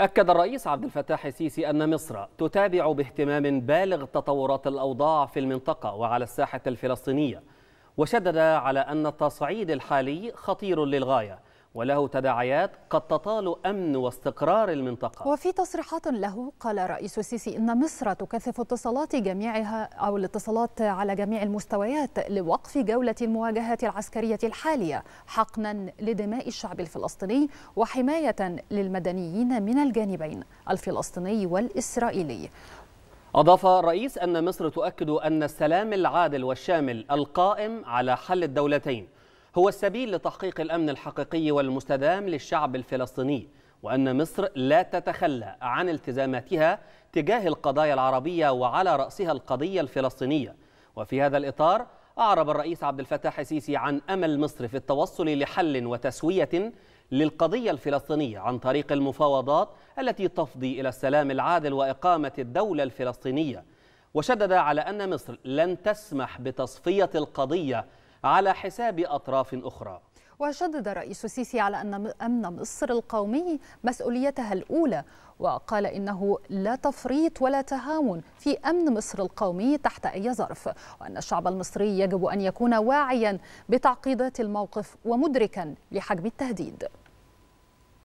أكد الرئيس عبد الفتاح السيسي أن مصر تتابع باهتمام بالغ تطورات الأوضاع في المنطقة وعلى الساحة الفلسطينية وشدد على أن التصعيد الحالي خطير للغاية وله تداعيات قد تطال أمن واستقرار المنطقة وفي تصريحات له قال رئيس السيسي إن مصر تكثف اتصالات جميعها أو الاتصالات على جميع المستويات لوقف جولة المواجهة العسكرية الحالية حقنا لدماء الشعب الفلسطيني وحماية للمدنيين من الجانبين الفلسطيني والإسرائيلي أضاف الرئيس أن مصر تؤكد أن السلام العادل والشامل القائم على حل الدولتين هو السبيل لتحقيق الأمن الحقيقي والمستدام للشعب الفلسطيني وأن مصر لا تتخلى عن التزاماتها تجاه القضايا العربية وعلى رأسها القضية الفلسطينية وفي هذا الإطار أعرب الرئيس عبد الفتاح السيسي عن أمل مصر في التوصل لحل وتسوية للقضية الفلسطينية عن طريق المفاوضات التي تفضي إلى السلام العادل وإقامة الدولة الفلسطينية وشدد على أن مصر لن تسمح بتصفية القضية على حساب أطراف أخرى وشدد رئيس السيسي على أن أمن مصر القومي مسؤوليتها الأولى وقال إنه لا تفريط ولا تهاون في أمن مصر القومي تحت أي ظرف وأن الشعب المصري يجب أن يكون واعيا بتعقيدات الموقف ومدركا لحجم التهديد